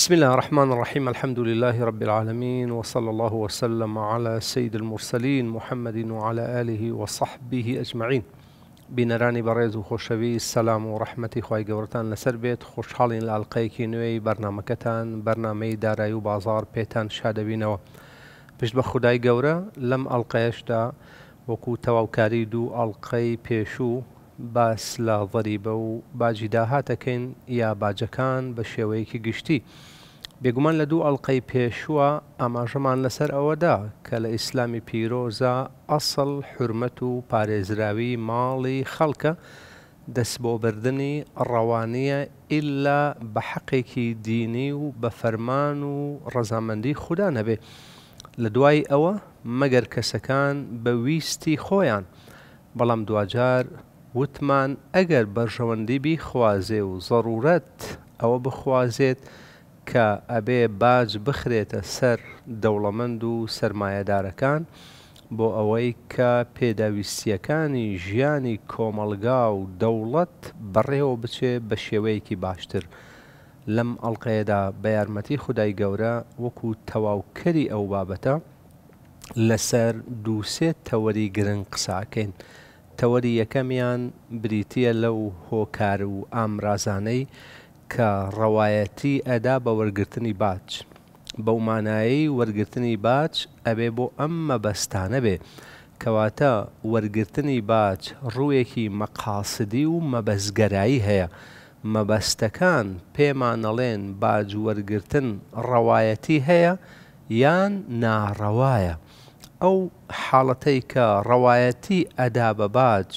بسم الله الرحمن الرحيم الحمد لله رب العالمين وصلى الله وسلم على سيد المرسلين محمد وعلى آله وصحبه أجمعين بینەرانی بەڕێز و خۆشەوی سەسلام و ڕحمەتی خی گەورتان لەسەر بێت خوشحاڵین نوي برنامكتان برنامي بەرنمەکەتان بەرنمەی دارایی و بازار پێتان شادەبینەوە پشت بە خودای گەورە لەم ئەلقەیەشدا وەکو تەواوکاری دوو ئەلقەی پێشوو باس لە ڤەریبە و باجی داهاتەکەین یا باجەکان بە شێوەیەکی گشتی. بێگومان لە دوو ئەڵلقەی پێشووە ئاماژەمان لەسەر ئەوەدا کە لە ئیسلامی پیرۆزە ئەسڵ حرمەت و پارێزراوی ماڵی خەڵکە دەست بۆ بردننی ڕەوانیە ئللا بە حەقێکی دینی و بە فەرمان و ڕەزامەندی خوددا نەبێ لە دوای ئەوە مەگەر کەسەکان بە ویستی خۆیان بەڵام دوجار وتمان ئەگەر بەرژەوەندیبی خوازێ و زەڕورەت ئەوە بخوازێت کە ئەبێ باج بخرێتە سەر دەوڵەمەند و سرمایهدارەکان بۆ ئەوەی کە پێداویستیەکانی ژیانی کۆمەلگا و دەوڵەت بەڕێوە بچێ بە شێوەیەکی باشتر. لەم ئەڵلقەیەدا بە یارمەتی خدای گەورە وەکو تەواوکەری ئەو بابەتە لەسەر دووسێت تەوەری گرنگ قساکەین. تەوەری یەکەمیان بریتە لەو هۆکار و ئامرازانەی کە ڕەوایەتی ئەدا بە وەرگرتنی باچ بەومانایی وەرگرتنی باچ ئەبێ بۆ ئەم مەبەستانە بێ کەواتە وەرگرتنی باچ ڕوویەکی مەقاسدی و مەبەزگەرایی هەیە مەبەستەکان پێمانەڵێن باج وەرگرتن ڕەوایەتی هەیە یان ناڕەوایە. ئەو حاڵەتەی کە ڕەوایەتی ئەدا بە باج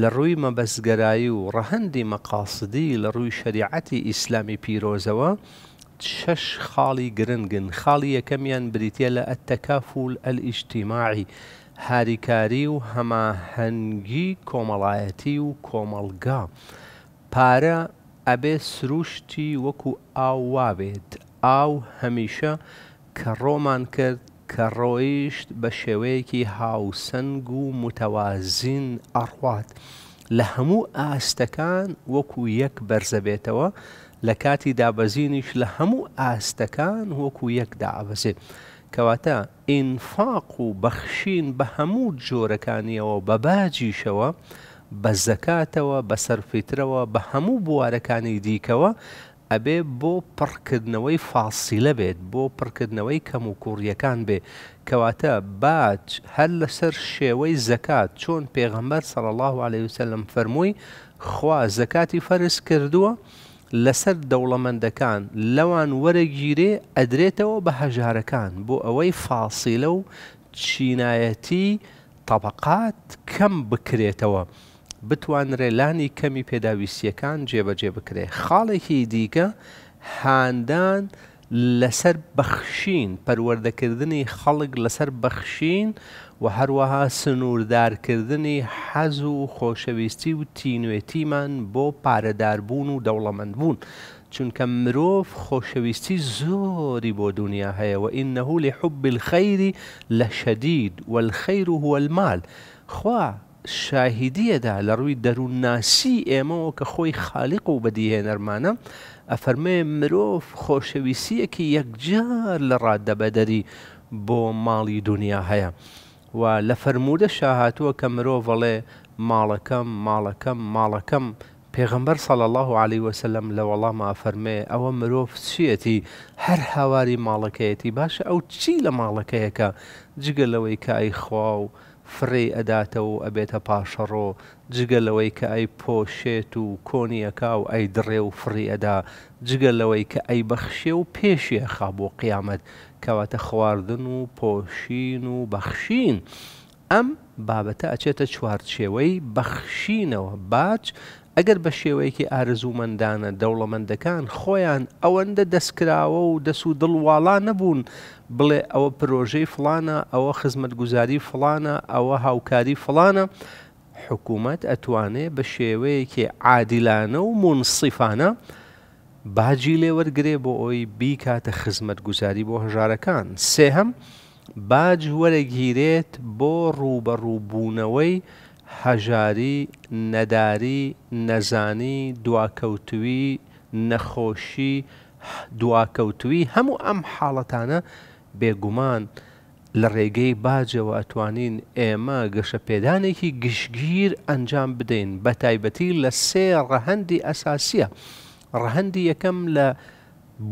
لە ڕووی مەبەستگەرایی و ڕەهندی مەقاسدی لە ڕووی شریعەتی ئیسلامی پیرۆزەوە شەش خاڵی گرنگن خاڵی یەکەمیان بریتە لە ئەتەکافول ئەلئیشتیماعی هاریکاری و هەماهەنگی کۆمەڵایەتی و کۆمەڵگا پارە ئەبێ سروشتی وەکو ئاو وابێت ئاو هەمیشە کە ڕۆمان کرد کە ڕۆیشت بە شێوەیەکی هاوسنگ و متەوازین ئەڕوات لە هەموو ئاستەکان وەکو یەک بەرزەبێتەوە لە کاتی دابەزینیش لە هەموو ئاستەکان وەکو یەک دابەزێت کەواتە ئینفاق و بەخشین بە هەموو جۆرەکانیەوە بە باجیشەوە بە زەکاتەوە بە سەرفیترەوە بە هەموو بوارەکانی دیکەوە ئەبێ بۆ پڕکردنەوەی فاسیلە بێت بۆ پڕکردنەوەی کەم و کوڕیەکان بێ کەواتە باج هەر لەسەر شێوەی زەکات چۆن پێغەمبەر سەڵ الله عليه وسلم فەرمووی خوا زەکاتی فەرز کردووە لەسەر دەوڵەمەندەکان لەوان وەرەگیرێ ئەدرێتەوە بە هەژارەکان بۆ ئەوەی فاسیلە و چینایەتی طبقات کەم بکرێتەوە. بتوانرێ لانی کەمی پێداویستیەکان جێبەجێ بکرێ خاڵێکی دیکە هاندان لەسەر بەخشین پەروەردەکردنی خەڵک لەسەر بەخشین و هەروەها سنووردارکردنی حەز و خۆشەویستی و تینوێتیمان بۆ پارەداربوون و دەوڵەمەند بوون چونکە مرۆڤ خۆشەویستی زۆری بۆ دنیا هەیە و ئینەهولی حوب الخەیری لە شەدید والخەیر و هو المال خوا شاهیدیەدا لە ڕووی دەروونناسی ئێمەەوە کە خۆی خاالق و بەدیهێنەرمانە ئەفەرمێ مرۆڤ خۆشەویستیەکی یەکجار لە ڕاددەبەدەری بۆ ماڵی دنیا هەیە و لە فەرمودە شاهاتووە کە مرۆڤڵێ ماڵەکەم ماڵەکەم ماڵەکەم پێغمبەر سەڵ الله عليه وسلم لە وەڵامە فەرمێ ئەوە مرۆڤ چیەتی هەر هاواری ماڵەکەیەتی باشە ئەو چی لە ماڵەکەیەکە جگە لەوەی کای خوا و فڕێ ئەداتەوە و ئەبێتە پاشەڕۆ جگە لەوەی کە ئەی پۆشێت و کۆنیەکا و ئەی دڕێ و فڕی ئەدا جگە لەوەی کە ئەی بەخشێ و پێشیەخا بۆ قیامەت کەواتە خواردن و پۆشین و بەخشین ئەم بابەتە ئەچێتە چوارچێوەی بەخشینەوە باج ئەگەر بە شێوەیەکی ئارزومەندانە دەوڵەمەندەکان خۆیان ئەوەندە دەستکراوە و دەس و دڵواڵا نەبوون بڵێ ئەوە پرۆژەی فلانە ئەوە خزمەتگوزاری فلانە ئەوە هاوکاری فلانە حکوومەت ئەتوانێ بە شێوەیەکی عادیلانە و منسیفانە باجی لێوەرگێ بۆ ئەوی بیکاتە خزمەت گوزاری بۆ هەژارەکان سێهم باج وەرەگیرێت بۆ ڕوبەڕووبوونەوەی هەژاری نەداری نەزانی دواکەوتوی نەخۆشی دواکەوتوی هەموو ئەم حاڵەتانە بێگومان لە ڕێگەی باجەوە ئەتوانین ئێمە گەشە پێدانێکی گشتگیر ئەنجام بدەین بە تایبەتی لە سێ ڕەهەندی ئەساسیە ڕەهەندی یەکەم لە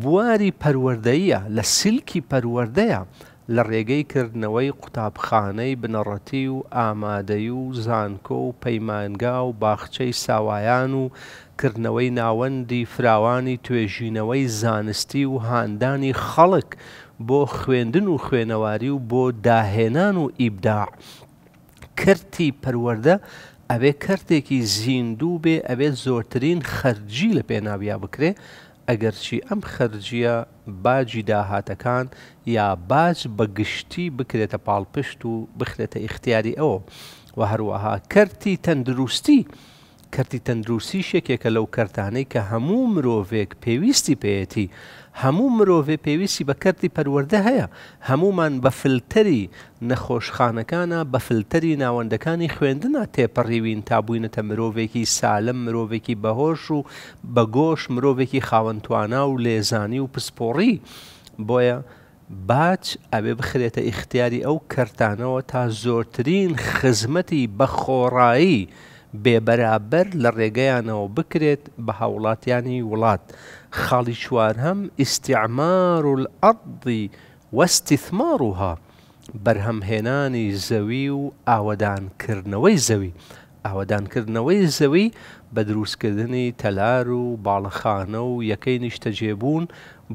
بواری پەروەردەیە لە سلکی پەروەردەیە لە ڕێگەی کردنەوەی قوتابخانەی بنەڕەتی و ئامادەی و زانکۆ و پەیمانگا و باخچەی ساوایان و کردنەوەی ناوەندی فراوانی توێژینەوەی زانستی و هاندانی خەڵک بۆ خوێندن و خوێنەواری و بۆ داهێنان و ئیبدا کرتی پەروەەردە ئەوێ کردێکی زیندوو بێ ئەوێت زۆرترین خەرجی لە پێناویا بکرێ ئەگەرچی ئەم خەرجیە باجی داهاتەکان یا باج بە گشتی بکرێتە پاڵپشت و بخرێتە ئیختیاری ئەوە و هەروەها کەرتی تەندروستی کەرتی تەندروستی شێکێکە لەو کەرتانەی کە هەموو مرۆڤێک پێویستی پێەتی هەموو مرۆڤێ پێویستی بە کردی پەروەەردە هەیە هەمومان بە فلتەری نەخۆشخانەکانە بە فلتەری ناوەندەکانی خوێندنە تێپەڕیوین تابووینەتە مرۆڤێکی سالم مرۆڤێکی بەهۆش و بە گۆش مرۆڤێکی خاوەنتوانە و لێزانی و پسپۆڕی بۆیە باچ ئەبێ بخرێتە ئیختیاری ئەو کەرتانەوە تا زۆرترین خزمەتی بەخۆڕایی بێبەرابەر لە ڕێگەیانەوە بکرێت بە هاوڵاتیانی وڵات. خاڵی چوار هەم ئیسیعمار و ئەڕدی وەستیثماڕوها بەرهەمهێنانی زەوی و ئاوەدانکردنەوەی زەوی ئاوەدانکردنەوەی زەوی بە دروستکردنی تەلار و باڵەخانە و یەکەی نیشتەجێبوون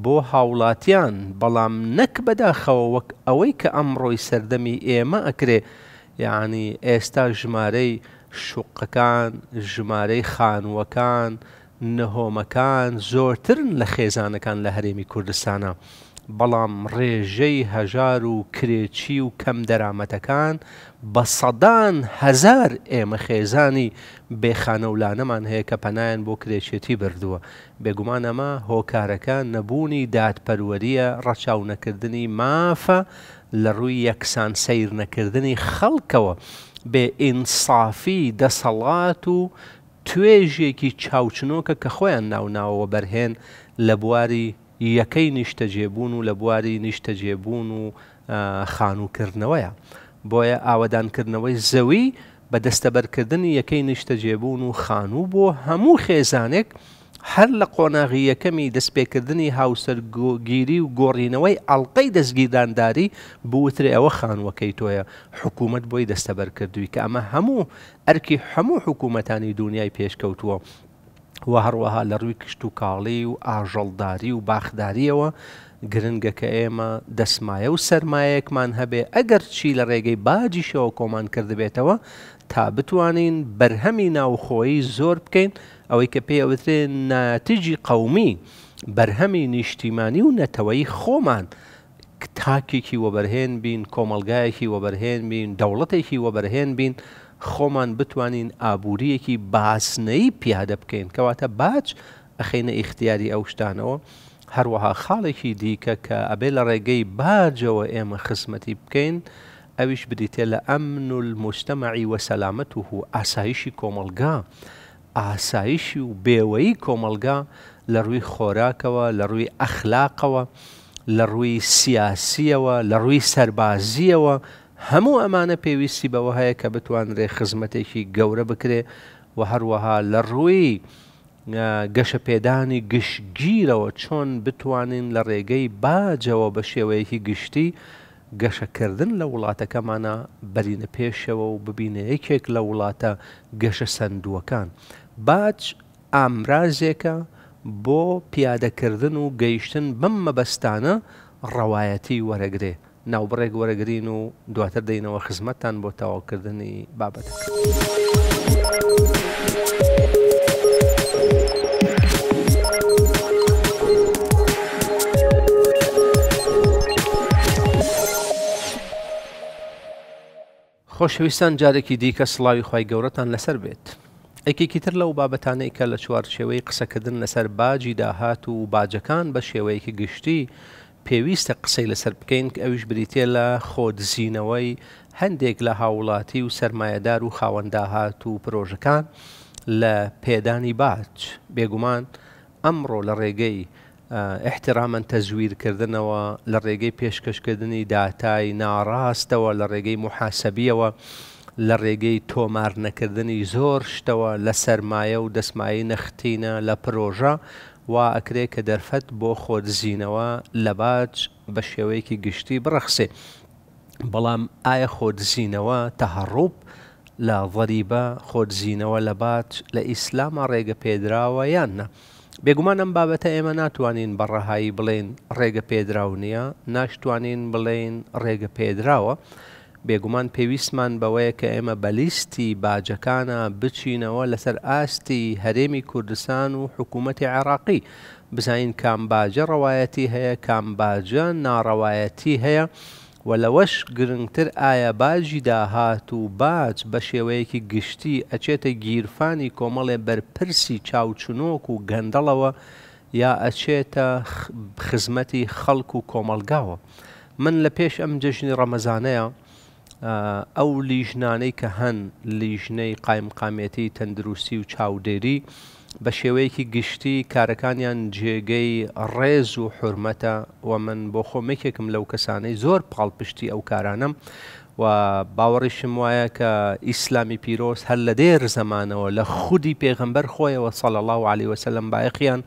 بۆ هاوڵاتیان بەڵام نەک بەداخەوە وەک ئەوەی کە ئەمڕۆی سەردەمی ئێمە ئەکرێ یعنی ئێستا ژمارەی شوقەکان ژمارەی خانووەکان نەهۆمەکان زۆرترن لە خێزانەکان لە هەرێمی کوردستانە بەڵام ڕێژەی هەژار و کرێکی و کەم دەرامەتەکان بە سەدان هزار ئێمە خێزانی بێخانە ولانەمان هەیە کە پەنایان بۆ کرێچێتی بردووە بێگومان ئەمە هۆکارەکان نەبوونی دادپەروەریە ڕەچاو نەکردنی مافە لە ڕووی یەکسان سیر نەکردنی خەڵکەوە بێ ئینسافی دەسەڵات و توێژێکی چاوچنۆکە کە خۆیان ناوناوەوە بەرهێن لە بواری یەکەی نیشتەجێبوون و لە بواری نیشتەجێبوون و خانووکردنەوەیە بۆیە ئاوادانکردنەوەی زەوی بە دەستەبەرکردنی یەکەی نیشتەجێبوون و خانوو بۆ هەموو خێزانێک هەر لە قۆناغیەکەمی دەستپێکردنی هاوسەرگیری و گۆڕینەوەی ئەڵلقەی دەستگیردانداری بوترێ ئەوە خانوەکەی تۆیە حکوومەت بۆی دەستەبەر کردووی کە ئەمە هەموو ئەرکی هەموو حکوومەتانی دنیای پێشکەوتووە. و هەروەها لە ڕووی کشت و کاڵی و ئاژەڵداری و باخداریەوە گرنگەکە ئێمە دەسمایە و سەرمایەکمان هەبێ ئەگەر چی لە ڕێگەی باجیشەوە کۆمان کردبێتەوە تا بتوانین بەرهەمی ناوخۆیی زۆر بکەین ئەوەی کە پێوترێن ناتیجی قومی بەرهەمی نیشتیمانی و نەتەوەی خۆمان تاکێکی وەبەرهێن بین کۆمەلگایەکی وەبەرهێن بین دەوڵەتێکی وەبەرهێن بین خۆمان بتوانین ئابوووریەکی باسنەی پیادە بکەین کەواتە باچ ئەخینە ئیختیاری ئەو شتانەوە هەروەها خاڵێکی دیکە کە ئەبێ لە ڕێگەی باجەوە ئێمە خسمەتی بکەین ئەویش بدیتێ لە ئەمن و مستەمەعی وەسەلامەت و ئاسایشی کۆمەلگا ئاسایشی و بێوەی کۆمەلگا لە ڕووی خۆراکەوە لە ڕووی ئەخلاقەوە لە ڕووی سیاسیەوە لە ڕووی سربازیەوە هەموو ئەمانە پێویستی بەوە هەیە کە بتوانرێ خزمەتێکی گەورە بکرێ و هەروەها لە ڕووی گەشە پێدانی گشتگیرەوە چۆن بتوانین لە ڕێگەی باجەوە بە شێوەیەکی گشتی گەشەکردن لە وڵاتەکەمانە بەرینە پێشەوە و ببینە یەکێک لە وڵاتە گەشە سندووەکان باج ئامرازێکە بۆ پیادەکردن و گەیشتن بەم مەبەستانە ڕەوایەتی وەرەگرێ ناوبڕێک وەرەگرین و دواتر دەینەوە خزمەتتان بۆ تەواوکردنی بابەتەکە. خۆشەویستان جارێکی دیکە سڵاوی خی گەورەتان لەسەر بێت. ئەکێکی تر لەو بابەتانەی کە لە چوار شێوەی قسەکردن لەسەر باجی داهات و باجەکان بە شێوەیەکی گشتی پێویستە قسەی لەسەر بکەین ئەویش بریتێ لە خۆدزینەوەی هەندێک لە هاوڵاتی و سرمایهدار و خاوەنداهات و پرۆژەکان لە پێدانی باج بێگومان ئەمڕۆ لە ڕێگەی احترامەن تەزویرکردنەوە لە ڕێگەی پێشکەشکردنی داتای ناڕاستەوە لە ڕێگەی محاسبیەوە لە ڕێگەی تۆمار نەکردنی زۆر شتەوە لە سەرمایە و دەسمایی نەختینە لە پرۆژە وا ئەکرێ کە دەرفەت بۆ خۆت زیینەوە لە باج بە شێوەیەکی گشتی بڕەخسێ بەڵام ئایا خۆت زیینەوە تەهڕوب لە ڤەریبە خۆت زیینەوە لە باج لە ئیسلامە ڕێگە پێدراوە یاننا. بێگومان ئەم بابەتە ئێمە ناتوانین بەڕەهایی بڵێن ڕێگە پێدراو نییە ناشتوانین بڵێن ڕێگە پێدراوە بێگومان پێویستمان بەوەیە کە ئێمە بەلیستی باجەکانە بچینەوە لەسەر ئاستی هەرێمی کوردستان و حکوومەتی عێراقی بزانین کامباجە ڕەوایەتی هەیە کامباجە ناڕەوایەتی هەیە. و لەوەش گرنگتر ئایا باژی داهات و باج بە شێوەیەکی گشتی ئەچێتە گیرفانی کۆمەڵێ بەرپرسی چاوچنۆک و گەندەڵەوە یا ئەچێتە خزمەتی خەڵک و کۆمەلگاوە من لە پێش ئەم جژنی ڕەمەزانەیە ئەو لیژنانەی کە هەن لیژنەی قایمقامەتی تەندروستی و چاودێری بە شێوەیەکی گشتی کارەکانیان جێگەی ڕێز و حرمەتە و من بۆ خۆمێکێکم لەو کەسانەی زۆر پاڵپشتی ئەو کارانم و باوەڕیشم وایە کە ئیسلامی پیرۆست هەر لە دێر زەمانەوە لە خودی پێغمبەر خۆیەوە سەڵ الله و علی وەسە لەم بایەقییان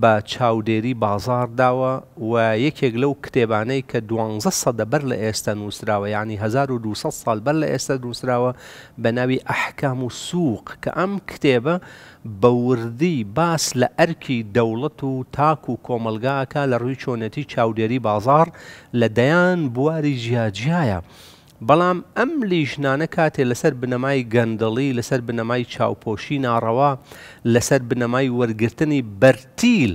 بە چاودێری بازار داوە و یەکێک لەو کتێبانەی کە دوانزە سەدە بەر لە ئێستا نووسراوە ینی 1200 سال بەر لە ئێستا نووسراوە بە ناوی ئەحکام و سووق کە ئەم کتێبە بەوردی باس لە ئەرکی دەوڵەت و تاک و کۆمەلگاکە لە ڕووی چۆنەتی چاودێری بازار لە دەیان بواری ژیاجیایە. بەڵام ئەم لیژنانە کاتێ لەسەر بنەمای گەندەڵی لەسەر بنەمای چاوپۆشی ناڕەوا لەسەر بنەمای وەرگرتنی بەرتیل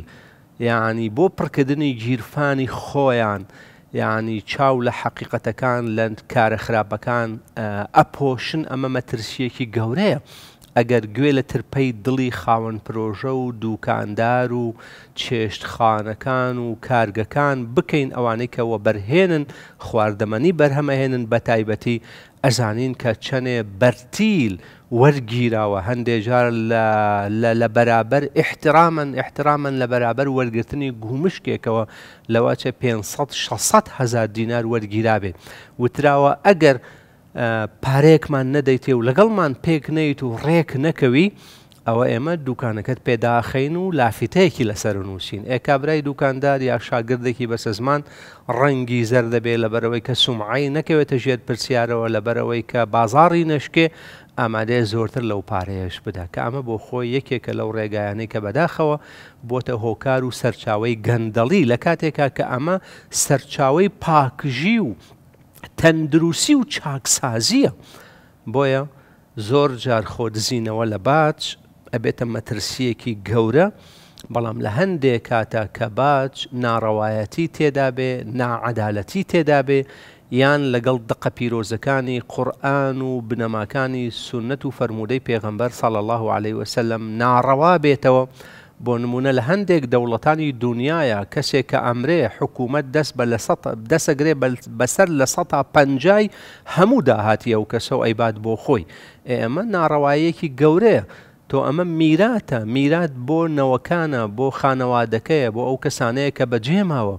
یعنی بۆ پڕکردنی گیرفانی خۆیان یعنی چاو لە حەقیقەتەکان لەند کارە خراپەکان ئەپۆشن ئەمە مەترسیەکی گەورەیە. ئەگەر گوێ لە ترپەی دڵی خاوەن پرۆژە و دووکاندار و چێشتخانەکان و کارگەکان بکەین ئەوانەی کەەوە بەرهێنن خواردەمەنی بەرهەمەهێنن بە تایبەتی ئەزانین کە چەنێ بەرتیل وەرگیراوە هەندێجار لە بەرابەر احترامەن احترامەن لە بەرابەر وەرگرتنی گومشکێکەوە لەواچە 500 600 هزار دینار وەرگیرا بێت وتراوە ئەگەر پارەیەکمان نەدەیتێ و لەگەڵمان پێک نەیت و ڕێک نەکەوی ئەوە ئێمە دوکانەکەت پێداخین و لافیتەیەکی لەسەر نووسین ئێکابرای دوکاندار یا شاگردێکی بەسە زمان ڕەنگی زەر دەبێت لەبەرەوەی کە سومعایی نەکەوێتە ژێت پرسیارەوە لەبەرەوەی کە بازاری نشکێ ئامادەیە زۆرتر لەو پارەیەش بدا کە ئەمە بۆ خۆی یەکێکە لەو ڕێگایانەی کە بەداخەوە بۆتە هۆکار و سەرچاوی گەندەڵی لە کاتێکا کە ئەمە سەرچاوی پاکژی و تەندروستی و چاکسازیە بۆیە زۆر جار خۆدزینەوە لە باچ ئەبێتە مەترسیەکی گەورە بەڵام لە هەندێک کاتە کە باچ ناڕەوایەتی تێدا بێ ناعادالەتی تێدا بێ یان لەگەڵ دقە پیرۆزەکانی قورآن و بنەماکانی سنت و فەرمودەی پێغەمبەر ساڵ الله عليه وسلم ناڕەوا بێتەوە بۆ نمونە لە هەندێک دەوڵەتانی دنیاە کەسێک کە ئەمرێ حکوومەت دەست بە دەسەگرێ بەسەر لە سە پنجای هەموو داهاتیە و کەسە و ئەیبات بۆ خۆی ئێمە ناڕەوایەکی گەورەیە تۆ ئەمە میراتە میرات بۆ نەوەکانە بۆ خانەوادەکەیە بۆ ئەو کەسانەیە کە بەجێماوە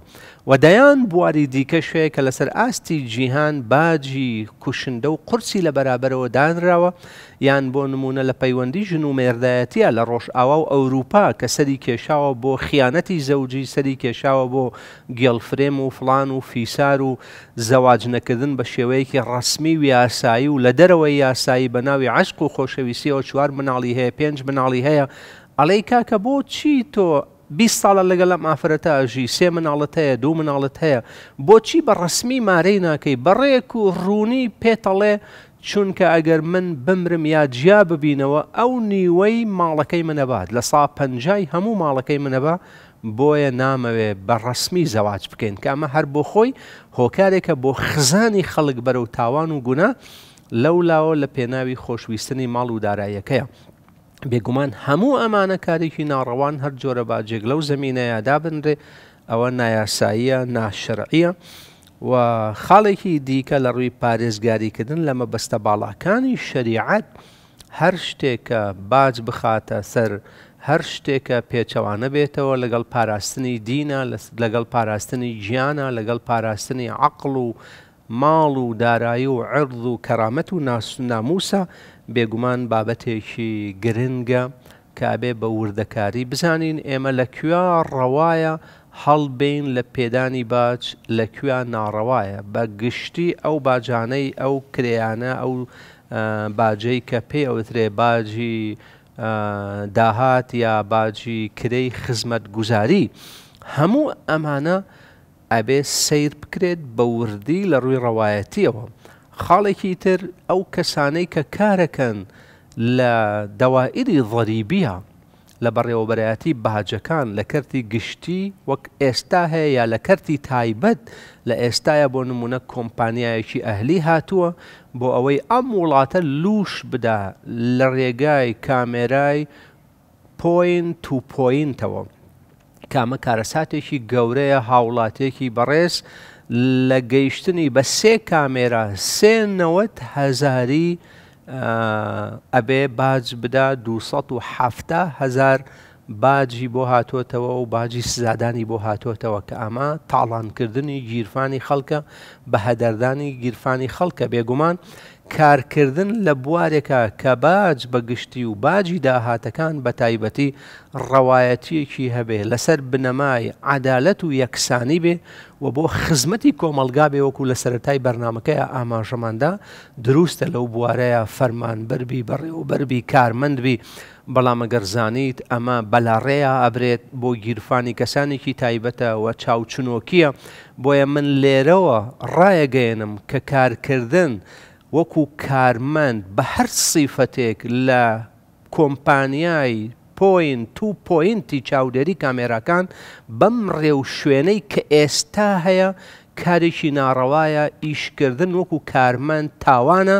وەدایان بواری دیکە شوەیە کە لەسەر ئاستی جیهان باجی کوشندە و قورسی لە بەرابەرەوە دانراوە یان بۆ نمونە لە پەیوەندی ژن و مێردایەتە لە ڕۆژئاوا و ئەوروپا کە سەری کێشاوە بۆ خیانەتی زەوجی سەری کێشاوە بۆ گێڵفرێم و فلان و فیسار و زەواجنەکردن بە شێوەیەکی ڕسمی و یاسایی و لە دەرەوەی یاسایی بە ناوی عشق و خۆشەویستیەوە چوار مناڵی هەیە پێنج مناڵی هەیە ئەڵەی کاکە بۆ چی تۆ 20 ساڵە لەگەڵ ئەم ئافرەتە ئاژی سێ مناڵەت هەیە دوو مناڵەت هەیە بۆچی بە ڕسمی مارەی ناکەی بەڕێک و ڕوونی پێتەڵێ چونکە ئەگەر من بمرم یا جیا ببینەوە ئەو نیوەی ماڵەکەی منەبات لە سا پەنجای هەموو ماڵەکەی منەبە بۆیە نامەوێ بە ڕسمی زەواج بکەین کە ئەمە هەر بۆ خۆی هۆکارێکە بۆ خزانی خەڵک بەرە و تاوان و گونا لەولاوە لە پێناوی خۆشویستنی ماڵ و داراییەکەیە. بێگومان هەموو ئەمانە کارێکی ناڕەوان هەر جۆرە باجێک لەو زمینەیە دابنرێ ئەوە نایاساییە ناشرعە و خاڵێکی دیکە لە ڕووی پارێزگاریکردن لەمە بەستە باڵاکانی شریعەت هەر شتێکە باج بخاتە سەر هەر شتێکە پێچەوانە بێتەوە لەگەڵ پاراستنی دینە لەگەڵ پاراستنی گیانە لەگەڵ پاراستنی عقل و ماڵ و دارایی و عرض و کەرامەت و ناسوناموسە بێگومان بابەتێکی گرنگە کابێ بە وردەکاری بزانین ئێمە لە کوێ ڕەوایە هەڵبین لە پێدانی باج لەکوێ ناڕەوایە بە گشتی ئەو باجانەی ئەو کرێیانە ئەو باجەی کە پێی ئەوترێ باجی داهات یا باجی کرەی خزمەت گوزاری هەموو ئەمانە ئەبێ سیر بکرێت بە وردی لە ڕووی ڕەوایەتیەوە خاڵێکی تر ئەو کەسانەی کە کارەکەن لە دەوائری ڤەریبیە لە بەڕێوەبەرایەتی باجەکان لە کەرتی گشتی وەک ئێستا هەیە یا لە کەرتی تایبەت لە ئێستاە بۆ نمونە کۆمپانیایەکی ئەهلی هاتووە بۆ ئەوەی ئەم وڵاتە لوش بدا لە ڕێگای کامێرای پۆین تو پۆینتەوە کامە کارەساتێکی گەورەیە هاوڵاتێکی بەڕێز لە گەیشتنی بە سێ کامێرا سێنەوەت هزاری ئەبێ باج بدا 270 هزار باجی بۆ هاتوۆتەوە و باجی سزادانی بۆ هاتوۆتەوە کە ئەمە تاڵانکردنی گیرفانی خەڵکە بە هەدەردانی گیرفانی خەڵکە بێگومان کارکردن لە بوارێکە کە باج بە گشتی و باجی داهاتەکان بە تایبەتی ڕەوایەتیەکی هەبێ لەسەر بنەمای عدالەت و یەکسانی بێ و بۆ خزمەتی کۆمەلگا بێوەکو لە سەرای بەرنمەکەی ئاماژەماندا دروستە لەو بوارەیە فەرمان بربی بەڕێوەبەربی کارمەندبی بەڵام ئەگەرزانیت ئەمە بەلاڕێە ئەبرێت بۆ گیرفانی کەسانێکی تایبەتە و چاوچنۆکیە بۆیە من لێرەوە ڕایەگەێنم کە کارکردن وەکو کارمەند بە هەر سیفەتێک لە کۆمپانیای پۆین تو پۆینتی چاودێری کامێراکان بەم ڕێو شوێنەی کە ئێستا هەیە کارێکی ناڕەوایە ئیشکردن وەکو کارمەند تاوانە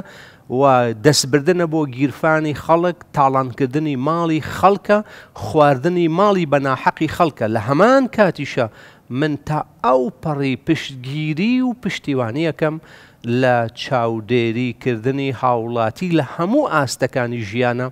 و دەستبردنە بۆ گیرفانی خەڵک تاڵانکردنی ماڵی خەڵکە خواردنی ماڵی بەناحەقی خەڵکە لە هەمان کاتیشە من تا ئەو پەڕی پشتگیری و پشتیوانیەکەم لە چاودێریکردنی هاوڵاتی لە هەموو ئاستەکانی ژیانە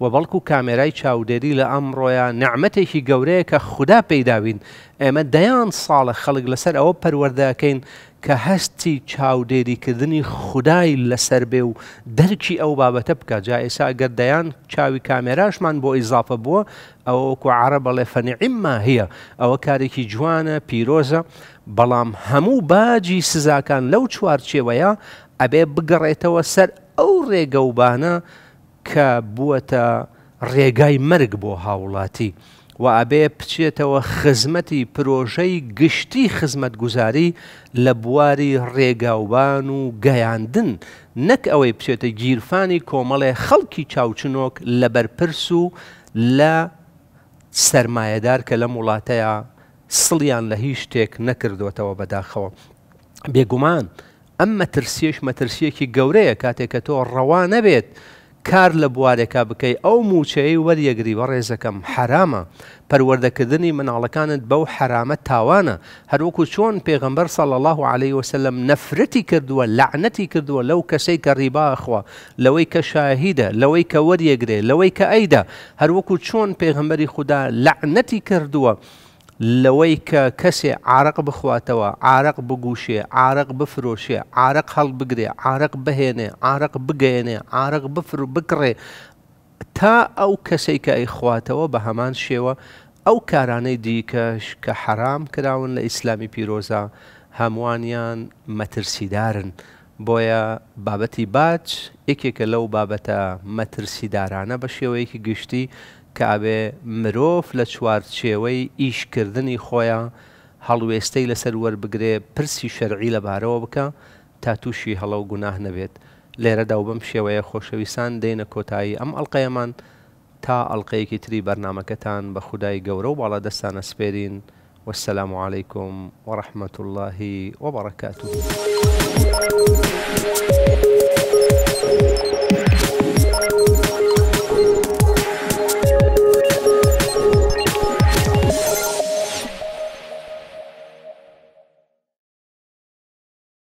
و بەڵکو کامێرای چاودێری لە ئەمڕۆیە نعممەتێکی گەورەیە کە خوددا پێداوین ئێمە دەیان ساڵە خەڵک لەسەر ئەوە پەروەردەکەین کە هەستی چاودێریکردنی خودای لەسەر بێ و دەرکی ئەو بابەتە بکە جا ئێسا گەردەیان چاوی کامێراشمان بۆ ئیزافە بووە ئەوەکو عرە بەڵێ فەنیعیمما هەیە ئەوە کارێکی جوانە پیرۆزە. بەڵام هەموو باجی سزاکان لەو چوارچێوەیە ئەبێ بگەڕێتەوە سەر ئەو ڕێگەوبانە کە بووەتە ڕێگای مەرگ بۆ هاوڵاتی و ئەبێ بچێتەوە خزمەتی پرۆژەی گشتی خزمەت گوزاری لە بواری ڕێگاوبان و گەیاندن نەک ئەوەی بچێتە گیرفانی کۆمەڵێ خەڵکی چاوچنۆک لە بەرپرس و لە سەرمایەدار کە لەم وڵاتەیە سڵیان لە هیچ شتێک نەکردوێتەوە بەداخەوە بێگومان ئەم مەترسیش مەترسیەکی گەورەیە کاتێک کە تۆ ڕەوا نەبێت کار لە بوارێکا بکەی ئەو موچەی وەریەگری بە ڕێزەکەم حرامە پەروەردەکردنی مناڵەکانت بەو حرامە تاوانە هەروەکو چۆن پێغمبەر سەڵ الله عليه وسلم نەفرەتی کردووە لعنەتی کردووە لەو کەسەی کە ڕیباخوا لەوەی کە شاهیدە لەوەی کە وەریەگرێ لەوەی کە ئەیدا هەروەکو چۆن پێغمبەری خوددا لعنەتی کردووە. لەوەی کە کەسێ عراق بخواتەوە عراق بگووشێ عراق بفرۆشێ عراق هەڵ بگرێ عراق بهێنێ عراق بگەێنێ عراق بفر بکڕێ تا ئەو کەسێک کە ئەیخواتەوە بە هەمان شێوە ئەو کارانەی دیکەش کە حرام کراون لە ئیسلامی پیرۆزا هەمووانیان مەترسیدارن بۆیە بابەتی باچ یەکێکە لەو بابەتە مەترسیدارانە بە شێوەیەکی گشتی کە ئابێ مرۆڤ لە چوارچێوەی ئیشکردنی خۆیان هەڵوێستەی لەسەر وەربگرێ پرسی شەرعی لە بارەوە بکە تا تووشی هەڵە و گوناه نەبێت لێرەدا و بەم شێوەیە خۆشەویستان دێنە کۆتایی ئەم ئەڵلقەیەمان تا ئەڵلقەیەکی تری بەرنمەکەتان بە خودای گەورە و باڵا دەستانە سپێرین والسلام عليكم ورحمة الله وبركاته